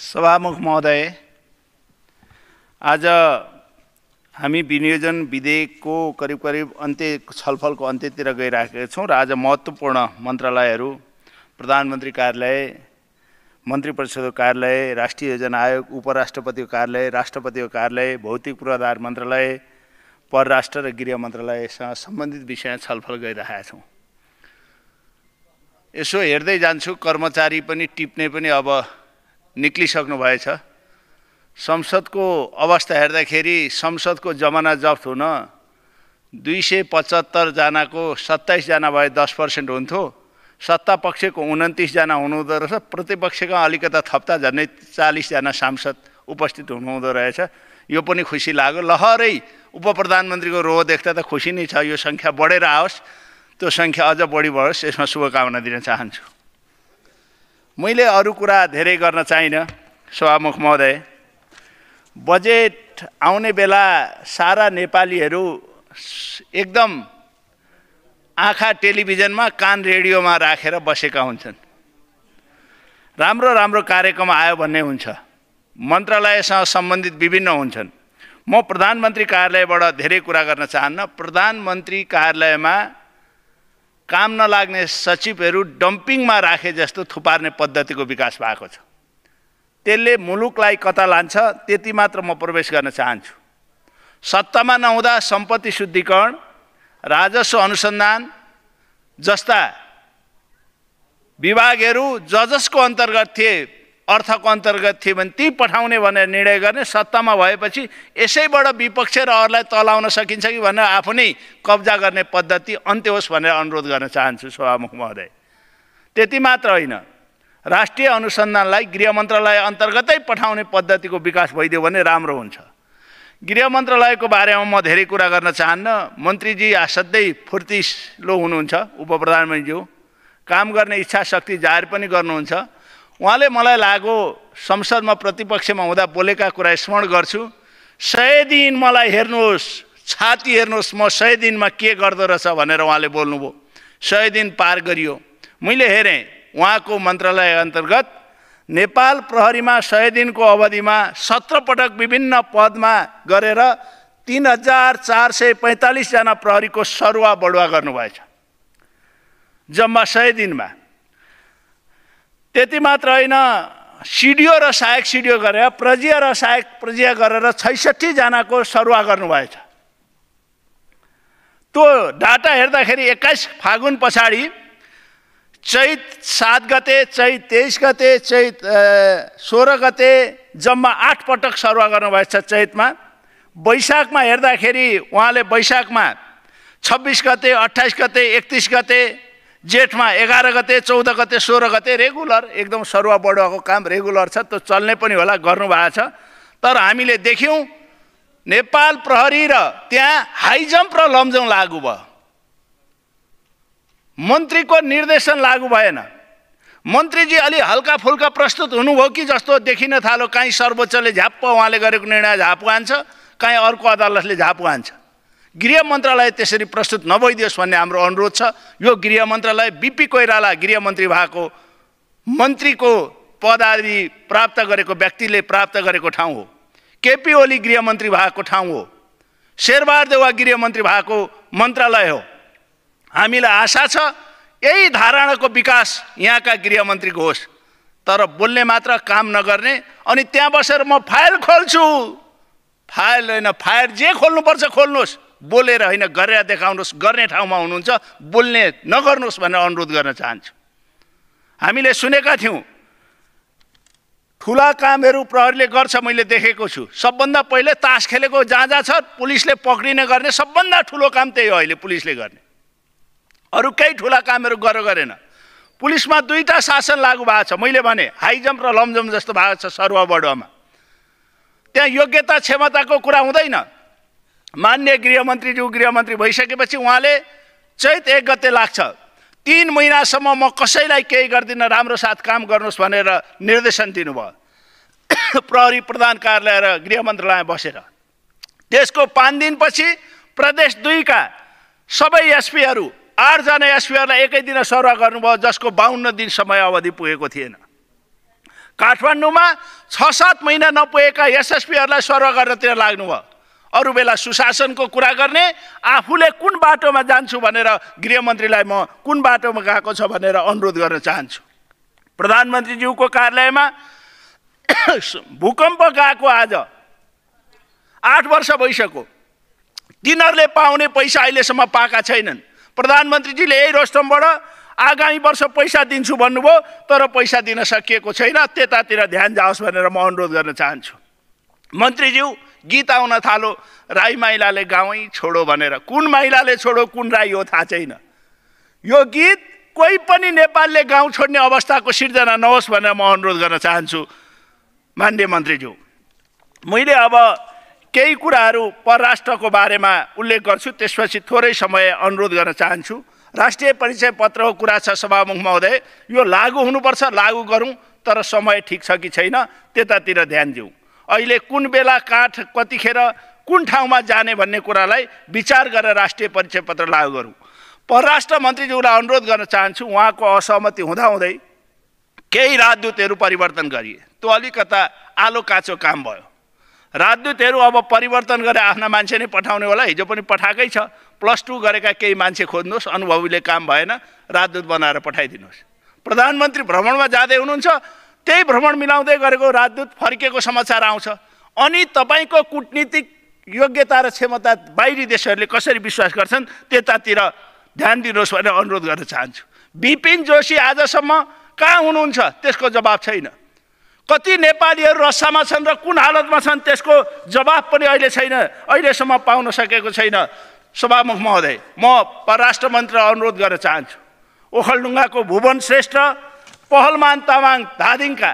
सभामुख महोदय आज हामी विनियोजन विधेयकको करिब करिब अन्त्य छलफलको अन्त्यतिर गइराखेका छौँ र आज महत्त्वपूर्ण मन्त्रालयहरू प्रधानमन्त्री कार्यालय मन्त्री परिषदको कार्यालय राष्ट्रिय योजना आयोग उपराष्ट्रपतिको कार्यालय राष्ट्रपतिको कार्यालय भौतिक पूर्वाधार मन्त्रालय परराष्ट्र र गृह मन्त्रालयसँग सम्बन्धित विषय छलफल गरिरहेका छौँ यसो हेर्दै जान्छु कर्मचारी पनि टिप्ने पनि अब भएछ संसदको अवस्था हेर्दाखेरि संसदको जमाना जफ्त हुन दुई सय पचहत्तरजनाको सत्ताइसजना भए दस पर्सेन्ट हुन्थ्यो सत्ता पक्षको उन्तिसजना हुनुहुँदो रहेछ प्रतिपक्षका अलिकता थप्ता झन्डै चालिसजना सांसद उपस्थित हुनुहुँदो रहेछ यो पनि खुसी लाग्यो लहरै उप प्रधानमन्त्रीको रोह देख्दा त खुसी नै छ यो सङ्ख्या बढेर आओस् त्यो सङ्ख्या अझ बढी बढोस् यसमा शुभकामना दिन चाहन्छु मैले अरू कुरा धेरै गर्न चाहिनँ सभामुख महोदय बजेट आउने बेला सारा नेपालीहरू एकदम आँखा टेलिभिजनमा कान रेडियोमा राखेर बसेका हुन्छन् राम्रो राम्रो कार्यक्रम आयो भन्ने हुन्छ मन्त्रालयसँग सम्बन्धित विभिन्न हुन्छन् म प्रधानमन्त्री कार्यालयबाट धेरै कुरा गर्न चाहन्न प्रधानमन्त्री कार्यालयमा काम नलाग्ने सचिवहरू डम्पिङमा राखे जस्तो थुपार्ने पद्धतिको विकास भएको छ त्यसले मुलुकलाई कता लान्छ त्यति मात्र म प्रवेश गर्न चाहन्छु सत्तामा नहुँदा सम्पत्ति शुद्धिकरण राजस्व अनुसन्धान जस्ता विभागहरू ज जसको अन्तर्गत थिए अर्थको अन्तर्गत थियो भने ती पठाउने भनेर निर्णय गर्ने सत्तामा भएपछि यसैबाट विपक्ष र अरूलाई तलाउन सकिन्छ कि भनेर आफ्नै कब्जा गर्ने पद्धति अन्त्य होस् भनेर अनुरोध गर्न चाहन्छु सभामुख महोदय त्यति मात्र होइन राष्ट्रिय अनुसन्धानलाई गृह मन्त्रालय अन्तर्गतै पठाउने पद्धतिको विकास भइदियो भने राम्रो हुन्छ गृह मन्त्रालयको बारेमा म धेरै कुरा गर्न चाहन्न मन्त्रीजी असाध्यै फुर्तिलो हुनुहुन्छ उप प्रधानमन्त्रीज्यू काम गर्ने इच्छा शक्ति जाहेर पनि गर्नुहुन्छ उहाँले मलाई लागो संसदमा प्रतिपक्षमा हुँदा बोलेका कुरा स्मरण गर्छु सय दिन मलाई हेर्नुहोस् छाती हेर्नुहोस् म सय दिनमा के गर्दो रहेछ भनेर उहाँले बोल्नुभयो सय दिन पार गरियो मैले हेरेँ उहाँको मन्त्रालय अन्तर्गत नेपाल प्रहरीमा सय दिनको अवधिमा सत्र पटक विभिन्न पदमा गरेर तिन हजार चार सय पैँतालिसजना प्रहरीको सरुवा बढुवा गर्नुभएछ जम्मा सय दिनमा त्यति मात्र होइन सिडियो र सहायक सिडियो गरेर प्रजिया र सहायक प्रजिया गरेर छैसठीजनाको सरुवा गर्नुभएछ त्यो डाटा हेर्दाखेरि एक्काइस फागुन पछाडि चैत सात गते चैत तेइस गते चैत सोह्र गते जम्मा आठ पटक सरुवा गर्नुभएछ चैतमा वैशाखमा हेर्दाखेरि उहाँले वैशाखमा छब्बिस गते अट्ठाइस गते एकतिस गते जेठमा एघार गते चौध गते सोह्र गते रेगुलर एकदम सरुवा बढुवाको काम रेगुलर छ त्यो चल्ने पनि होला गर्नुभएको छ तर हामीले देख्यौँ नेपाल प्रहरी र त्यहाँ हाई जम्प र लम्जम लागु भयो मन्त्रीको निर्देशन लागु भएन मन्त्रीजी अलि हल्का फुल्का प्रस्तुत हुनुभयो कि जस्तो देखिन थालो काहीँ सर्वोच्चले झाप्प उहाँले गरेको निर्णय झाप हान्छ काहीँ अर्को अदालतले झाप हान्छ गृह मन्त्रालय त्यसरी प्रस्तुत नभइदियोस् भन्ने हाम्रो अनुरोध छ यो गृह मन्त्रालय बिपी कोइराला गृहमन्त्री भएको मन्त्रीको पदाधि प्राप्त गरेको व्यक्तिले प्राप्त गरेको ठाउँ हो केपी ओली गृहमन्त्री भएको ठाउँ हो शेरबहादेवा गृहमन्त्री भएको मन्त्रालय हो हामीलाई आशा छ यही धारणाको विकास यहाँका गृहमन्त्रीको होस् तर बोल्ने मात्र काम नगर्ने अनि त्यहाँ बसेर म फाइल खोल्छु फाइल होइन फाइल जे खोल्नुपर्छ खोल्नुहोस् बोलेर होइन गरेर देखाउनुहोस् गर्ने ठाउँमा हुनुहुन्छ बोल्ने नगर्नुहोस् भनेर अनुरोध गर्न चाहन्छु हामीले सुनेका थियौँ ठुला कामहरू प्रहरीले गर्छ मैले देखेको छु सबभन्दा पहिले तास खेलेको जहाँ जहाँ छ पुलिसले पक्रिने गर्ने सबभन्दा ठुलो काम त्यही हो अहिले पुलिसले गर्ने अरू केही ठुला कामहरू गर गरेन पुलिसमा दुईवटा शासन लागु भएको छ मैले भने हाई र लमजम्प जस्तो भएको छ सरुवा त्यहाँ योग्यता क्षमताको कुरा हुँदैन मान्य गृहमन्त्रीज्यू गृहमन्त्री भइसकेपछि उहाँले चैत एक गते लाग्छ तिन महिनासम्म म कसैलाई केही गर्दिनँ राम्रो साथ काम गर्नुहोस् भनेर निर्देशन दिनुभयो प्रहरी प्रधान कार्यालय र गृह मन्त्रालय बसेर त्यसको पाँच दिनपछि प्रदेश दुईका सबै एसपीहरू आठजना एसपीहरूलाई एकै दिन सरुवा गर्नुभयो जसको बाहन्न दिन समय अवधि पुगेको थिएन काठमाडौँमा छ सात महिना नपुगेका एसएसपीहरूलाई सरुवा गर्नतिर लाग्नुभयो अरू बेला सुशासनको कुरा गर्ने आफूले कुन बाटोमा जान्छु भनेर गृहमन्त्रीलाई म कुन बाटोमा गएको छ भनेर अनुरोध गर्न चाहन्छु प्रधानमन्त्रीज्यूको कार्यालयमा भूकम्प गएको आज आठ वर्ष भइसक्यो तिनीहरूले पाउने पैसा अहिलेसम्म पाएका छैनन् प्रधानमन्त्रीजीले यही रोस्टमबाट आगामी वर्ष पैसा दिन्छु भन्नुभयो तर पैसा दिन सकिएको छैन त्यतातिर ध्यान जाओस् भनेर म अनुरोध गर्न चाहन्छु मन्त्रीज्यू गीत आउन थालो राई माइलाले गाउँ छोडो भनेर कुन माइलाले छोडो कुन राई हो थाहा छैन यो गीत कोही पनि नेपालले गाउँ छोड्ने अवस्थाको सिर्जना नहोस् भनेर म अनुरोध गर्न चाहन्छु मान्य मन्त्रीज्यू मैले अब केही कुराहरू परराष्ट्रको बारेमा उल्लेख गर्छु त्यसपछि थोरै समय अनुरोध गर्न चाहन्छु राष्ट्रिय परिचय पत्रको कुरा छ सभामुख महोदय यो लागू हुनुपर्छ लागू गरौँ तर समय ठिक छ कि छैन त्यतातिर ध्यान दिउँ अहिले कुन बेला काठ कतिखेर कुन ठाउँमा जाने भन्ने कुरालाई विचार गरेर राष्ट्रिय परिचय पत्र लागू गरौँ परराष्ट्र मन्त्रीज्यूलाई अनुरोध गर्न चाहन्छु उहाँको असहमति हुँदाहुँदै केही राजदूतहरू परिवर्तन गरिए त्यो अलिकता आलो काँचो काम भयो राजदूतहरू अब परिवर्तन गरेर आफ्ना मान्छे नै पठाउने होला हिजो पनि पठाएकै छ प्लस टू गरेका केही मान्छे खोज्नुहोस् अनुभवीले काम भएन राजदूत बनाएर पठाइदिनुहोस् प्रधानमन्त्री भ्रमणमा जाँदै हुनुहुन्छ त्यही भ्रमण मिलाउँदै गरेको राजदूत फर्किएको समाचार आउँछ अनि तपाईँको कुटनीतिक योग्यता र क्षमता बाहिरी देशहरूले कसरी विश्वास गर्छन् त्यतातिर ध्यान दिनुहोस् भनेर अनुरोध गर्न चाहन्छु बिपिन जोशी आजसम्म कहाँ हुनुहुन्छ त्यसको जवाब छैन कति नेपालीहरू रसामा छन् र कुन हालतमा छन् त्यसको जवाब पनि अहिले छैन अहिलेसम्म पाउन सकेको छैन सभामुख महोदय म परराष्ट्र मन्त्री अनुरोध गर्न चाहन्छु ओखलढुङ्गाको भुवन श्रेष्ठ पहलमान तामाङ धादिङका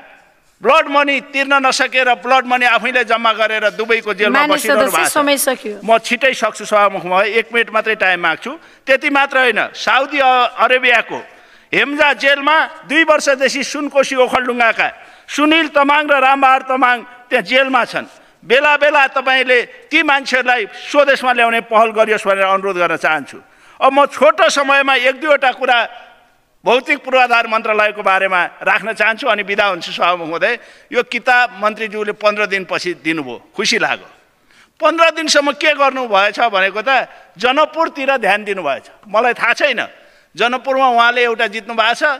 ब्लड मनी तिर्न नसकेर ब्लड मनी आफैले जम्मा गरेर दुबईको जेलमा बसिरहनु म छिटै सक्छु सभामुखमा एक मिनट मात्रै टाइम माग्छु त्यति मात्र होइन साउदी अरेबियाको हेम्जा जेलमा दुई वर्षदेखि सुनकोशी ओखलडुङ्गाका सुनिल तमाङ र रामबहार तमाङ त्यहाँ जेलमा छन् बेला बेला तपाईँले ती मान्छेहरूलाई स्वदेशमा ल्याउने पहल गरियोस् भनेर अनुरोध गर्न चाहन्छु अब म छोटो समयमा एक दुईवटा कुरा भौतिक पूर्वाधार मन्त्रालयको बारेमा राख्न चाहन्छु अनि बिदा हुन्छु सभामुख हुँदै यो किताब मन्त्रीज्यूले पन्ध्र दिनपछि दिनुभयो खुसी लाग्यो पन्ध्र दिनसम्म के गर्नु भएछ भनेको त जनकपुरतिर ध्यान दिनुभएछ मलाई थाहा छैन जनकपुरमा उहाँले एउटा जित्नु भएको छ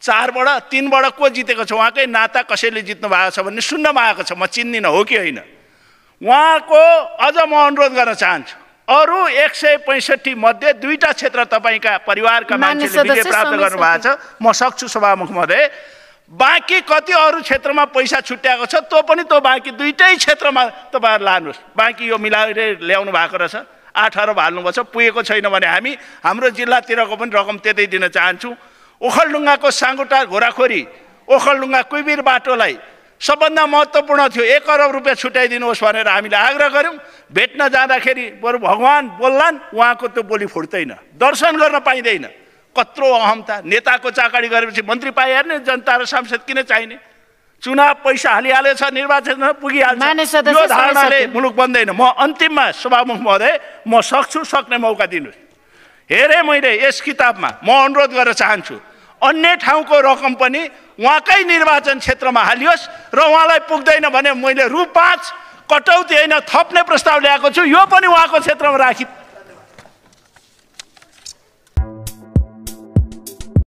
चारबाट तिनबाट को जितेको छ उहाँकै नाता कसैले जित्नु भएको छ भन्ने सुन्नमा आएको छ म चिन्दिनँ हो कि होइन उहाँको अझ म अनुरोध गर्न चाहन्छु अरू एक सय पैँसठी मध्ये दुईवटा क्षेत्र तपाईँका परिवारका मान्छेले विजय प्राप्त गर्नुभएको छ म सक्छु सभामुख महोदय बाँकी कति अरू क्षेत्रमा पैसा छुट्याएको छ त्यो पनि त्यो बाँकी दुइटै क्षेत्रमा तपाईँहरू लानुहोस् बाँकी यो मिलाएर ल्याउनु भएको रहेछ आठहरू हाल्नुभएको छ पुगेको छैन भने हामी हाम्रो जिल्लातिरको पनि रकम त्यतै दिन चाहन्छौँ ओखलडुङ्गाको साङ्गुटा घोराखोरी ओखलडुङ्गा कुइबिर बाटोलाई सबभन्दा महत्त्वपूर्ण थियो एक अरब रुपियाँ छुट्याइदिनुहोस् भनेर हामीले आग्रह गऱ्यौँ भेट्न जाँदाखेरि बरु भगवान् बोल्लान् उहाँको त्यो बोली फुट्दैन दर्शन गर्न पाइँदैन कत्रो अहम्ता नेताको चाकडी गरेपछि मन्त्री पाइहाल्ने जनता र सांसद किन चाहिने चुनाव पैसा हालिहालेछ निर्वाचनमा पुगिहाल्छ यो धारणाले मुलुक बन्दैन म अन्तिममा सभामुख महोदय म सक्छु सक्ने मौका दिनु हेरेँ मैले यस किताबमा म अनुरोध गर्न चाहन्छु अन्य ठाउँको रकम पनि उहाँकै निर्वाचन क्षेत्रमा हालियोस् र उहाँलाई पुग्दैन भने मैले रु पाँच कटौती होइन थप्ने प्रस्ताव ल्याएको छु यो पनि उहाँको क्षेत्रमा राखी